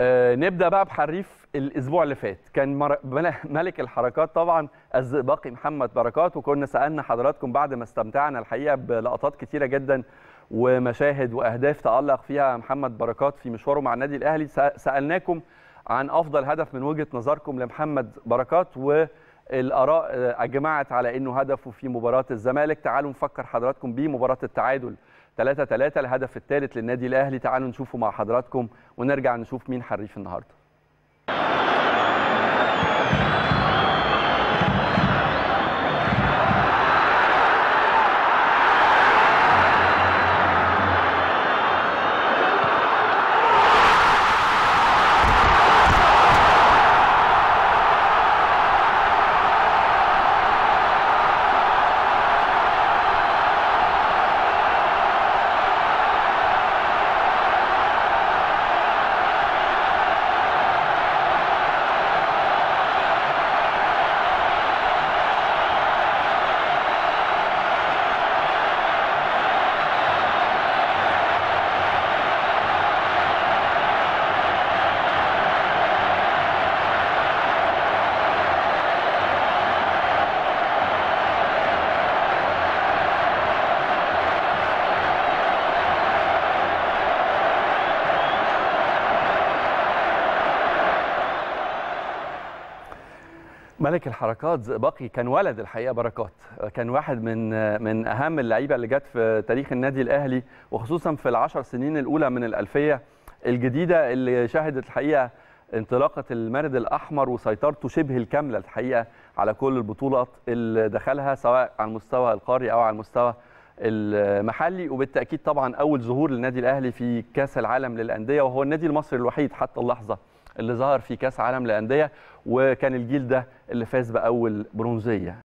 آه نبدا بقى بحريف الاسبوع اللي فات كان مر... ملك الحركات طبعا الزئبقي محمد بركات وكنا سالنا حضراتكم بعد ما استمتعنا الحقيقه بلقطات كتيره جدا ومشاهد واهداف تالق فيها محمد بركات في مشواره مع النادي الاهلي سالناكم عن افضل هدف من وجهه نظركم لمحمد بركات و الاراء آه، اجمعت على انه هدفه في مباراه الزمالك تعالوا نفكر حضراتكم بيه مباراه التعادل 3 3 الهدف الثالث للنادي الاهلي تعالوا نشوفه مع حضراتكم ونرجع نشوف مين حريف النهارده ملك الحركات بقي كان ولد الحقيقه بركات كان واحد من من اهم اللعيبه اللي جت في تاريخ النادي الاهلي وخصوصا في العشر سنين الاولى من الالفيه الجديده اللي شهدت الحقيقه انطلاقه المارد الاحمر وسيطرته شبه الكامله الحقيقه على كل البطولات اللي دخلها سواء على المستوى القاري او على المستوى المحلي وبالتاكيد طبعا اول ظهور للنادي الاهلي في كاس العالم للانديه وهو النادي المصري الوحيد حتى اللحظه اللي ظهر في كاس عالم للانديه وكان الجيل ده اللي فاز باول برونزيه